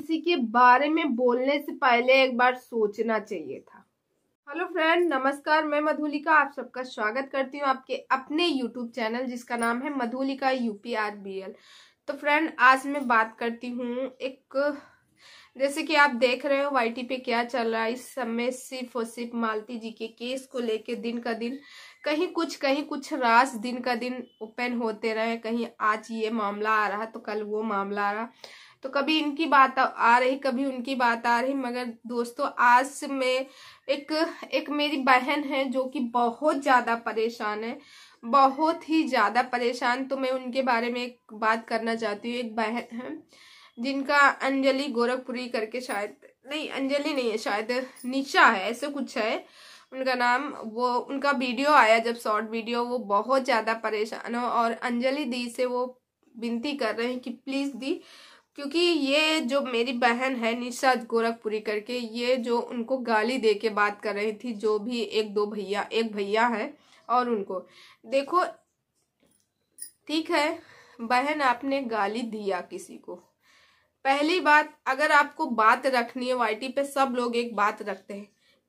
किसी के बारे में बोलने से पहले एक बार सोचना चाहिए था हेलो फ्रेंड नमस्कार मैं मधुलिका आप सबका स्वागत करती हूँ आपके अपने यूट्यूब चैनल जिसका नाम है मधुलिका यूपीआरबीएल तो फ्रेंड आज मैं बात करती हूँ एक जैसे कि आप देख रहे हो वाईटी पे क्या चल रहा है इस समय सिर्फ और सिर्फ मालती जी के केस को लेके दिन का दिन कहीं कुछ कहीं कुछ रास दिन का दिन ओपन होते रहे कहीं आज ये मामला आ रहा तो कल वो मामला आ रहा तो कभी इनकी बात आ रही कभी उनकी बात आ रही मगर दोस्तों आज मैं एक एक मेरी बहन है जो कि बहुत ज़्यादा परेशान है बहुत ही ज़्यादा परेशान तो मैं उनके बारे में एक बात करना चाहती हूँ एक बहन है जिनका अंजलि गोरखपुरी करके शायद नहीं अंजलि नहीं है शायद निशा है ऐसे कुछ है उनका नाम वो उनका वीडियो आया जब शॉर्ट वीडियो वो बहुत ज़्यादा परेशान हो और अंजलि दी से वो विनती कर रहे हैं कि प्लीज़ दी क्योंकि ये जो मेरी बहन है निशा गोरखपुरी करके ये जो उनको गाली दे के बात कर रही थी जो भी एक दो भैया एक भैया है और उनको देखो ठीक है बहन आपने गाली दिया किसी को पहली बात अगर आपको बात रखनी है वाईटी पे सब लोग एक बात रखते हैं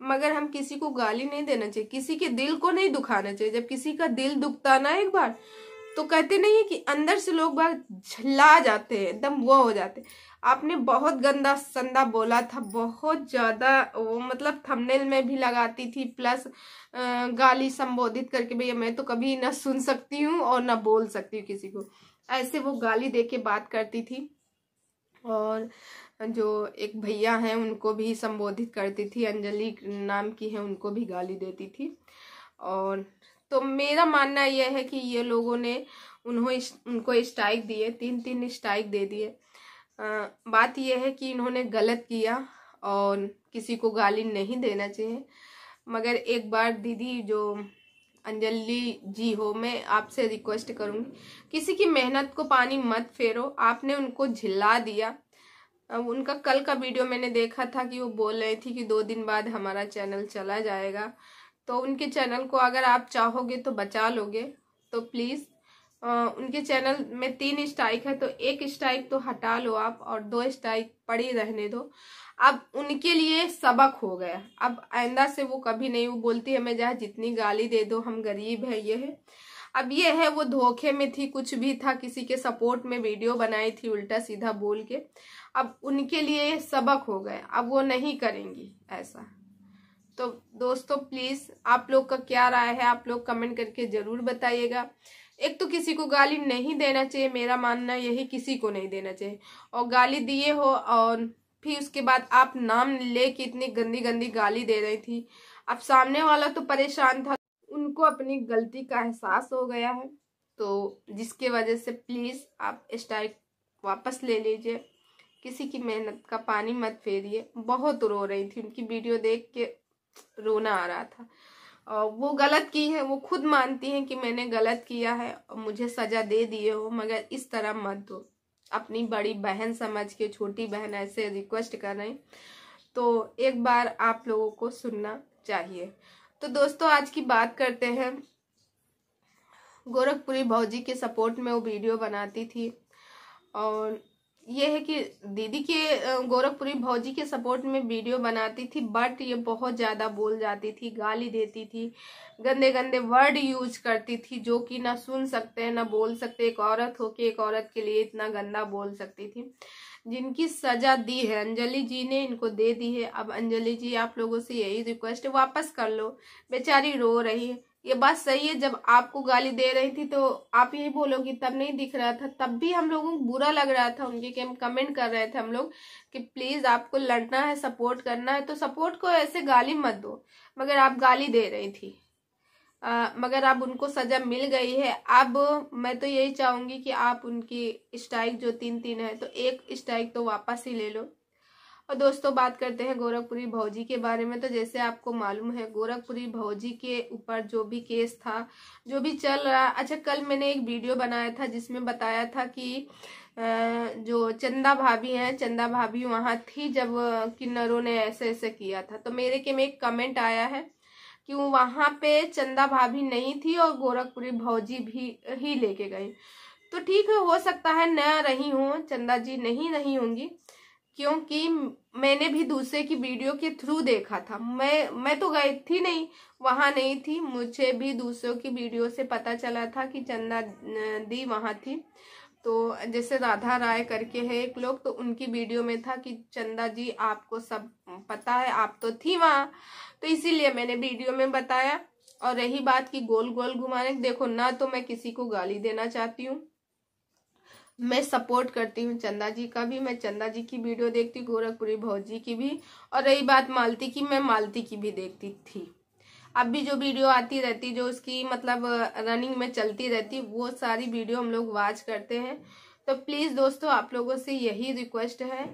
मगर हम किसी को गाली नहीं देना चाहिए किसी के दिल को नहीं दुखाना चाहिए जब किसी का दिल दुखता ना एक बार तो कहते नहीं है कि अंदर से लोग बार झल्ला जाते हैं एकदम वो हो जाते आपने बहुत गंदा संदा बोला था बहुत ज़्यादा वो मतलब थंबनेल में भी लगाती थी प्लस गाली संबोधित करके भैया मैं तो कभी ना सुन सकती हूँ और ना बोल सकती हूँ किसी को ऐसे वो गाली दे के बात करती थी और जो एक भैया हैं उनको भी संबोधित करती थी अंजलि नाम की है उनको भी गाली देती थी और तो मेरा मानना यह है कि ये लोगों ने उन्हों उनको स्ट्राइक दिए तीन तीन स्ट्राइक दे दिए बात यह है कि इन्होंने गलत किया और किसी को गाली नहीं देना चाहिए मगर एक बार दीदी जो अंजलि जी हो मैं आपसे रिक्वेस्ट करूँगी किसी की मेहनत को पानी मत फेरो आपने उनको झिल्ला दिया उनका कल का वीडियो मैंने देखा था कि वो बोल रही थी कि दो दिन बाद हमारा चैनल चला जाएगा तो उनके चैनल को अगर आप चाहोगे तो बचा लोगे तो प्लीज़ उनके चैनल में तीन स्ट्राइक है तो एक स्ट्राइक तो हटा लो आप और दो स्ट्राइक पड़ी रहने दो अब उनके लिए सबक हो गया अब आइंदा से वो कभी नहीं वो बोलती है मैं जहाँ जितनी गाली दे दो हम गरीब है ये है अब ये है वो धोखे में थी कुछ भी था किसी के सपोर्ट में वीडियो बनाई थी उल्टा सीधा बोल के अब उनके लिए सबक हो गए अब वो नहीं करेंगी ऐसा तो दोस्तों प्लीज़ आप लोग का क्या राय है आप लोग कमेंट करके ज़रूर बताइएगा एक तो किसी को गाली नहीं देना चाहिए मेरा मानना यही किसी को नहीं देना चाहिए और गाली दिए हो और फिर उसके बाद आप नाम ले कि इतनी गंदी गंदी गाली दे रही थी अब सामने वाला तो परेशान था उनको अपनी गलती का एहसास हो गया है तो जिसके वजह से प्लीज़ आप स्ट्राइक वापस ले लीजिए किसी की मेहनत का पानी मत फेरिए बहुत रो रही थी उनकी वीडियो देख के रोना आ रहा था और वो गलत की है वो खुद मानती हैं कि मैंने गलत किया है और मुझे सजा दे दिए हो मगर इस तरह मत दो अपनी बड़ी बहन समझ के छोटी बहन ऐसे रिक्वेस्ट कर रही तो एक बार आप लोगों को सुनना चाहिए तो दोस्तों आज की बात करते हैं गोरखपुरी भाजी के सपोर्ट में वो वीडियो बनाती थी और ये है कि दीदी के गोरखपुरी भौजी के सपोर्ट में वीडियो बनाती थी बट ये बहुत ज़्यादा बोल जाती थी गाली देती थी गंदे गंदे वर्ड यूज करती थी जो कि ना सुन सकते हैं ना बोल सकते एक औरत हो के एक औरत के लिए इतना गंदा बोल सकती थी जिनकी सजा दी है अंजलि जी ने इनको दे दी है अब अंजलि जी आप लोगों से यही रिक्वेस्ट वापस कर लो बेचारी रो रही है ये बात सही है जब आपको गाली दे रही थी तो आप यही बोलोगी तब नहीं दिख रहा था तब भी हम लोगों को बुरा लग रहा था उनके कि हम कमेंट कर रहे थे हम लोग कि प्लीज आपको लड़ना है सपोर्ट करना है तो सपोर्ट को ऐसे गाली मत दो मगर आप गाली दे रही थी आ, मगर अब उनको सजा मिल गई है अब मैं तो यही चाहूंगी कि आप उनकी स्ट्राइक जो तीन तीन है तो एक स्ट्राइक तो वापस ही ले लो और दोस्तों बात करते हैं गोरखपुरी भौजी के बारे में तो जैसे आपको मालूम है गोरखपुरी भौजी के ऊपर जो भी केस था जो भी चल रहा अच्छा कल मैंने एक वीडियो बनाया था जिसमें बताया था कि जो चंदा भाभी हैं चंदा भाभी वहाँ थी जब किन्नरों ने ऐसे ऐसे किया था तो मेरे के में एक कमेंट आया है कि वहाँ पे चंदा भाभी नहीं थी और गोरखपुरी भौजी भी ही लेके गई तो ठीक है हो सकता है न रही हूँ चंदा जी नहीं रही होंगी क्योंकि मैंने भी दूसरे की वीडियो के थ्रू देखा था मैं मैं तो गई थी नहीं वहाँ नहीं थी मुझे भी दूसरों की वीडियो से पता चला था कि चंदा दी वहाँ थी तो जैसे राधा राय करके है एक लोग तो उनकी वीडियो में था कि चंदा जी आपको सब पता है आप तो थी वहाँ तो इसीलिए मैंने वीडियो में बताया और रही बात की गोल गोल घुमाने देखो ना तो मैं किसी को गाली देना चाहती हूँ मैं सपोर्ट करती हूँ चंदा जी का भी मैं चंदा जी की वीडियो देखती गोरखपुरी भौजी की भी और रही बात मालती की मैं मालती की भी देखती थी अब भी जो वीडियो आती रहती जो उसकी मतलब रनिंग में चलती रहती वो सारी वीडियो हम लोग वॉच करते हैं तो प्लीज़ दोस्तों आप लोगों से यही रिक्वेस्ट है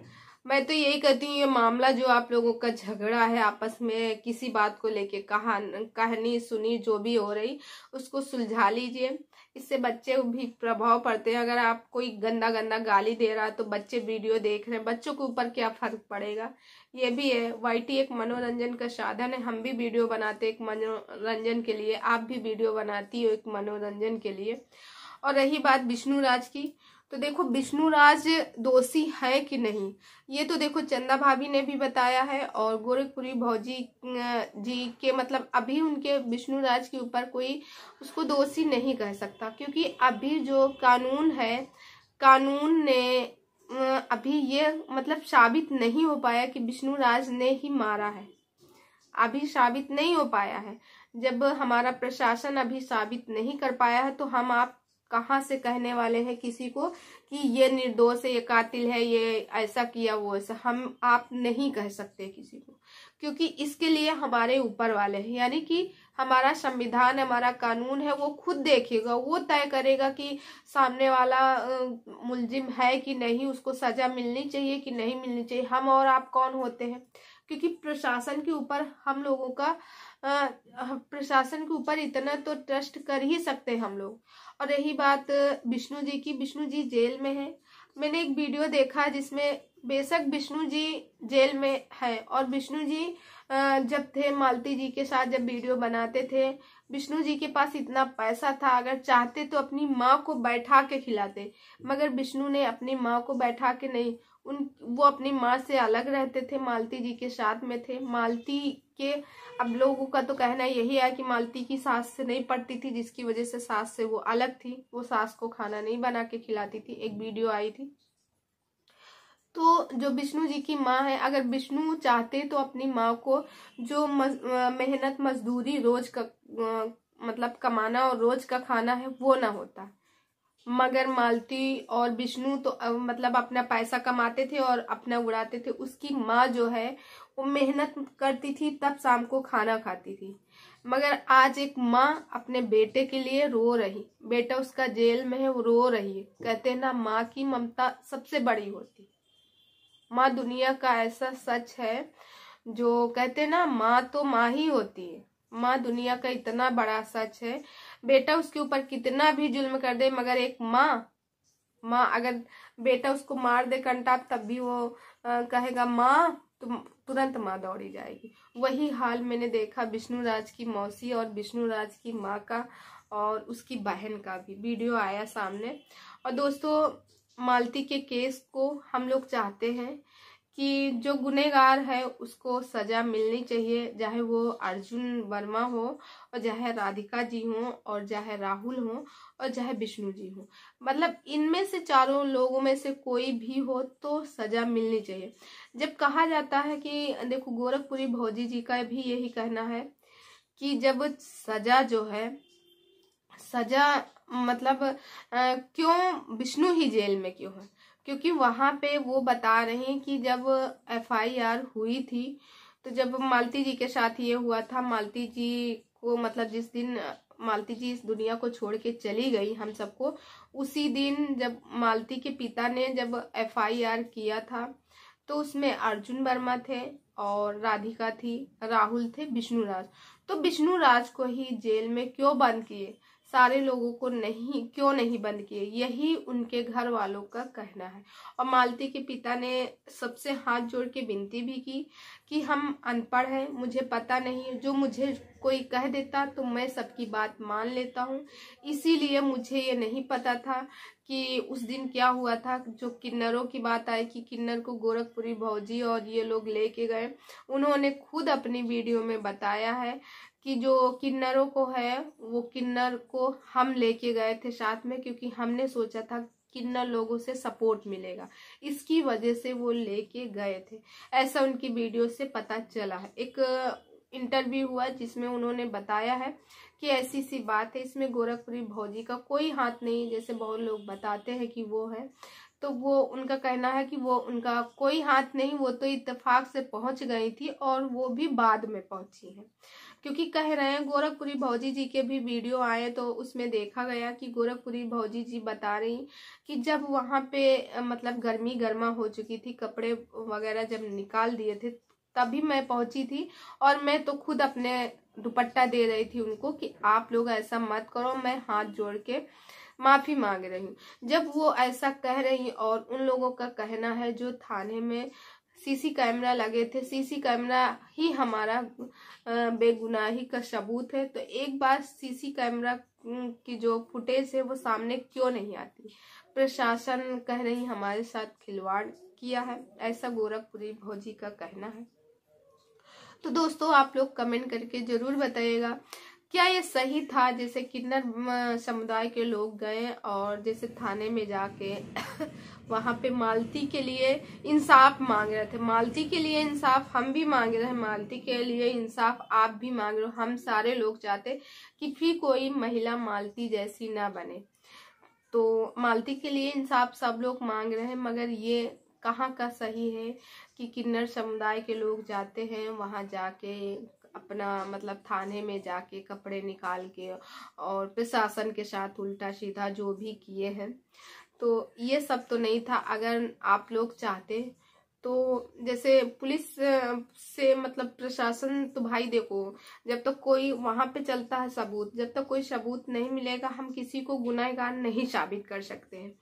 मैं तो यही कहती हूँ ये मामला जो आप लोगों का झगड़ा है आपस में किसी बात को लेके कहा कहनी सुनी जो भी हो रही उसको सुलझा लीजिए इससे बच्चे भी प्रभाव पड़ते हैं अगर आप कोई गंदा गंदा गाली दे रहा है तो बच्चे वीडियो देख रहे हैं बच्चों के ऊपर क्या फर्क पड़ेगा ये भी है वाईटी एक मनोरंजन का साधन है हम भी वीडियो बनाते एक मनोरंजन के लिए आप भी वीडियो बनाती हो एक मनोरंजन के लिए और रही बात विष्णु राज की तो देखो विष्णुराज दोषी है कि नहीं ये तो देखो चंदा भाभी ने भी बताया है और गोरखपुरी भौजी जी के मतलब अभी उनके विष्णुराज के ऊपर कोई उसको दोषी नहीं कह सकता क्योंकि अभी जो कानून है कानून ने अभी ये मतलब साबित नहीं हो पाया कि विष्णुराज ने ही मारा है अभी साबित नहीं हो पाया है जब हमारा प्रशासन अभी साबित नहीं कर पाया है तो हम आप कहाँ से कहने वाले हैं किसी को कि ये निर्दोष है ये कातिल है ये ऐसा किया वो ऐसा हम आप नहीं कह सकते किसी को क्योंकि इसके लिए हमारे ऊपर वाले हैं यानी कि हमारा संविधान हमारा कानून है वो खुद देखेगा वो तय करेगा कि सामने वाला मुलजिम है कि नहीं उसको सजा मिलनी चाहिए कि नहीं मिलनी चाहिए हम और आप कौन होते हैं क्योंकि प्रशासन के ऊपर हम लोगों का प्रशासन के ऊपर इतना तो ट्रस्ट कर ही सकते हम लोग और रही बात विष्णु जी की विष्णु जी जेल में है मैंने एक वीडियो देखा जिसमें बेशक विष्णु जी जेल में है और विष्णु जी जब थे मालती जी के साथ जब वीडियो बनाते थे विष्णु जी के पास इतना पैसा था अगर चाहते तो अपनी माँ को बैठा के खिलाते मगर विष्णु ने अपनी माँ को बैठा के नहीं उन वो अपनी माँ से अलग रहते थे मालती जी के साथ में थे मालती के अब लोगों का तो कहना यही है कि मालती की सास से नहीं पड़ती थी जिसकी वजह से सास से वो अलग थी वो सास को खाना नहीं बना के खिलाती थी एक वीडियो आई थी तो जो विष्णु जी की माँ है अगर विष्णु चाहते तो अपनी माँ को जो मज, मेहनत मजदूरी रोज का मतलब कमाना और रोज का खाना है वो ना होता मगर मालती और विष्णु तो मतलब अपना पैसा कमाते थे और अपना उड़ाते थे उसकी माँ जो है वो मेहनत करती थी तब शाम को खाना खाती थी मगर आज एक माँ अपने बेटे के लिए रो रही बेटा उसका जेल में है वो रो रही है कहते ना माँ की ममता सबसे बड़ी होती माँ दुनिया का ऐसा सच है जो कहते ना माँ तो माँ ही होती है माँ दुनिया का इतना बड़ा सच है बेटा उसके ऊपर कितना भी जुल्म कर दे मगर एक माँ माँ अगर बेटा उसको मार दे कंटाप तब भी वो आ, कहेगा माँ तो तुरंत माँ दौड़ी जाएगी वही हाल मैंने देखा विष्णु राज की मौसी और विष्णु राज की माँ का और उसकी बहन का भी वीडियो आया सामने और दोस्तों मालती के केस को हम लोग चाहते हैं कि जो गुनेगार है उसको सजा मिलनी चाहिए चाहे वो अर्जुन वर्मा हो और चाहे राधिका जी हो और चाहे राहुल हो और चाहे विष्णु जी हो मतलब इनमें से चारों लोगों में से कोई भी हो तो सजा मिलनी चाहिए जब कहा जाता है कि देखो गोरखपुरी भौजी जी का भी यही कहना है कि जब सजा जो है सजा मतलब आ, क्यों विष्णु ही जेल में क्यों है क्योंकि वहाँ पे वो बता रहे हैं कि जब एफआईआर हुई थी तो जब मालती जी के साथ ये हुआ था मालती जी को मतलब जिस दिन मालती जी इस दुनिया को छोड़ के चली गई हम सबको उसी दिन जब मालती के पिता ने जब एफआईआर किया था तो उसमें अर्जुन वर्मा थे और राधिका थी राहुल थे विष्णु राज तो विष्णु राज को ही जेल में क्यों बंद किए सारे लोगों को नहीं क्यों नहीं बंद किए यही उनके घर वालों का कहना है और मालती के पिता ने सबसे हाथ जोड़ के विनती भी की कि हम अनपढ़ हैं मुझे पता नहीं जो मुझे कोई कह देता तो मैं सबकी बात मान लेता हूँ इसीलिए मुझे ये नहीं पता था कि उस दिन क्या हुआ था जो किन्नरों की बात आई कि किन्नर को गोरखपुरी भौजी और ये लोग लेके गए उन्होंने खुद अपनी वीडियो में बताया है कि जो किन्नरों को है वो किन्नर को हम लेके गए थे साथ में क्योंकि हमने सोचा था किन्नर लोगों से सपोर्ट मिलेगा इसकी वजह से वो लेके गए थे ऐसा उनकी वीडियो से पता चला है एक इंटरव्यू हुआ जिसमें उन्होंने बताया है कि ऐसी सी बात है इसमें गोरखपुरी भौजी का कोई हाथ नहीं जैसे बहुत लोग बताते हैं कि वो है तो वो उनका कहना है कि वो उनका कोई हाथ नहीं वो तो इतफाक से पहुंच गई थी और वो भी बाद में पहुंची हैं क्योंकि कह रहे हैं गोरखपुरी भौजी जी के भी वीडियो आए तो उसमें देखा गया कि गोरखपुरी भौजी जी बता रही कि जब वहाँ पे मतलब गर्मी गर्मा हो चुकी थी कपड़े वगैरह जब निकाल दिए थे तभी मैं पहुंची थी और मैं तो खुद अपने दुपट्टा दे रही थी उनको कि आप लोग ऐसा मत करो मैं हाथ जोड़ के माफी मांग रही हूँ जब वो ऐसा कह रही और उन लोगों का कहना है जो थाने में सीसी कैमरा लगे थे सीसी कैमरा ही हमारा बेगुनाही का सबूत है तो एक बार सीसी कैमरा की जो फुटेज है वो सामने क्यों नहीं आती प्रशासन कह रही हमारे साथ खिलवाड़ किया है ऐसा गोरखपुरी भौजी का कहना है तो दोस्तों आप लोग कमेंट करके जरूर बताइएगा क्या ये सही था जैसे किन्नर समुदाय के लोग गए और जैसे थाने में जाके वहां पे मालती के लिए इंसाफ मांग रहे थे मालती के लिए इंसाफ हम भी मांग रहे हैं मालती के लिए इंसाफ आप भी मांग रहे हो हम सारे लोग चाहते कि फिर कोई महिला मालती जैसी ना बने तो मालती के लिए इंसाफ सब लोग मांग रहे हैं मगर ये कहाँ का सही है कि किन्नर समुदाय के लोग जाते हैं वहाँ जाके अपना मतलब थाने में जाके कपड़े निकाल के और प्रशासन के साथ उल्टा सीधा जो भी किए हैं तो ये सब तो नहीं था अगर आप लोग चाहते तो जैसे पुलिस से मतलब प्रशासन तो भाई देखो जब तक तो कोई वहां पे चलता है सबूत जब तक तो कोई सबूत नहीं मिलेगा हम किसी को गुनाहगार नहीं साबित कर सकते हैं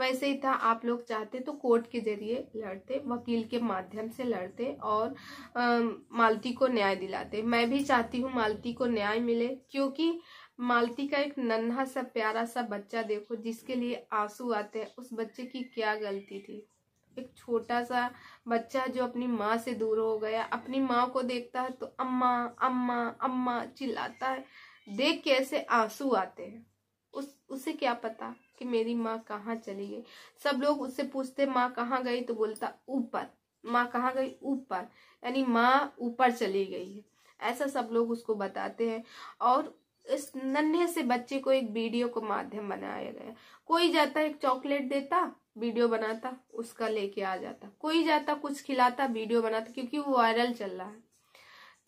वैसे ही था आप लोग चाहते तो कोर्ट के जरिए लड़ते वकील के माध्यम से लड़ते और आ, मालती को न्याय दिलाते मैं भी चाहती हूँ मालती को न्याय मिले क्योंकि मालती का एक नन्हा सा प्यारा सा बच्चा देखो जिसके लिए आंसू आते हैं उस बच्चे की क्या गलती थी एक छोटा सा बच्चा जो अपनी माँ से दूर हो गया अपनी माँ को देखता है तो अम्मा अम्मा अम्मा चिल्लाता है देख कैसे आंसू आते हैं उस उसे क्या पता कि मेरी माँ कहाँ चली गई सब लोग उससे पूछते माँ कहाँ गई तो बोलता ऊपर माँ कहाँ गई ऊपर यानी माँ ऊपर चली गई है ऐसा सब लोग उसको बताते हैं और इस नन्हे से बच्चे को एक वीडियो को माध्यम बनाया गया कोई जाता एक चॉकलेट देता वीडियो बनाता उसका लेके आ जाता कोई जाता कुछ खिलाता वीडियो बनाता क्योंकि वो वायरल चल रहा है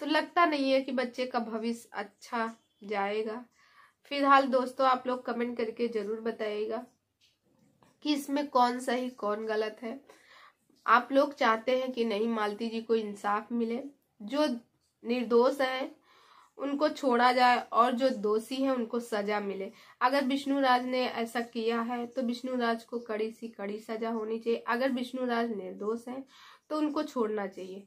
तो लगता नहीं है कि बच्चे का भविष्य अच्छा जाएगा फिलहाल दोस्तों आप लोग कमेंट करके जरूर बताइएगा कि इसमें कौन सही कौन गलत है आप लोग चाहते हैं कि नहीं मालती जी को इंसाफ मिले जो निर्दोष हैं उनको छोड़ा जाए और जो दोषी हैं उनको सजा मिले अगर विष्णु राज ने ऐसा किया है तो विष्णु राज को कड़ी सी कड़ी सजा होनी चाहिए अगर विष्णु राज निर्दोष हैं तो उनको छोड़ना चाहिए